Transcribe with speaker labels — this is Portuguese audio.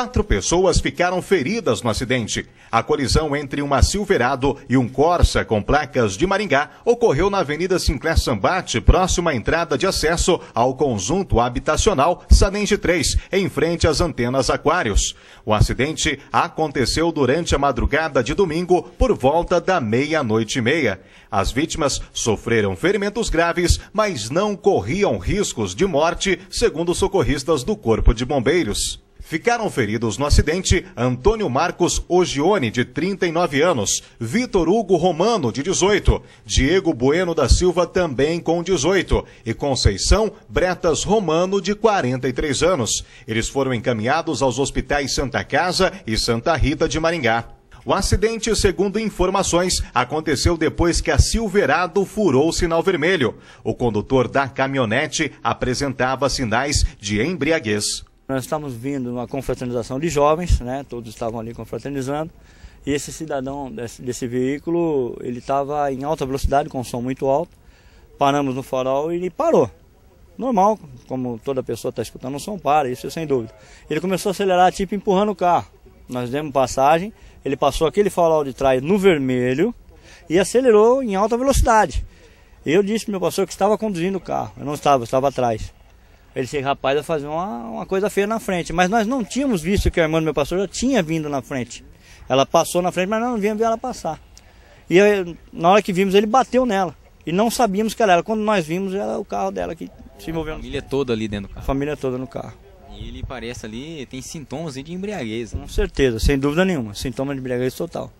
Speaker 1: Quatro pessoas ficaram feridas no acidente. A colisão entre uma Silverado e um Corsa com placas de Maringá ocorreu na Avenida Sinclair Sambate, próxima à entrada de acesso ao conjunto habitacional Sanenge 3, em frente às antenas Aquários. O acidente aconteceu durante a madrugada de domingo, por volta da meia-noite e meia. As vítimas sofreram ferimentos graves, mas não corriam riscos de morte, segundo socorristas do Corpo de Bombeiros. Ficaram feridos no acidente Antônio Marcos Ogione, de 39 anos, Vitor Hugo Romano, de 18, Diego Bueno da Silva, também com 18, e Conceição Bretas Romano, de 43 anos. Eles foram encaminhados aos hospitais Santa Casa e Santa Rita de Maringá. O acidente, segundo informações, aconteceu depois que a Silverado furou o sinal vermelho. O condutor da caminhonete apresentava sinais de embriaguez. Nós estávamos vindo numa confraternização
Speaker 2: de jovens, né? Todos estavam ali confraternizando. E esse cidadão desse, desse veículo, ele estava em alta velocidade, com som muito alto. Paramos no farol e ele parou. Normal, como toda pessoa está escutando o som, para, isso sem dúvida. Ele começou a acelerar, tipo empurrando o carro. Nós demos passagem, ele passou aquele farol de trás no vermelho e acelerou em alta velocidade. Eu disse para meu pastor que estava conduzindo o carro, eu não estava, eu estava atrás. Ele disse, rapaz, vai fazer uma, uma coisa feia na frente. Mas nós não tínhamos visto que a irmã do meu pastor já tinha vindo na frente. Ela passou na frente, mas nós não vimos ela passar. E eu, na hora que vimos, ele bateu nela. E não sabíamos que ela era. Quando nós vimos, era o carro dela que se envolveu. A família toda ali dentro do carro. A família toda no carro. E ele parece ali, tem sintomas de embriaguez. Né? Com certeza, sem dúvida nenhuma. Sintoma de embriaguez total.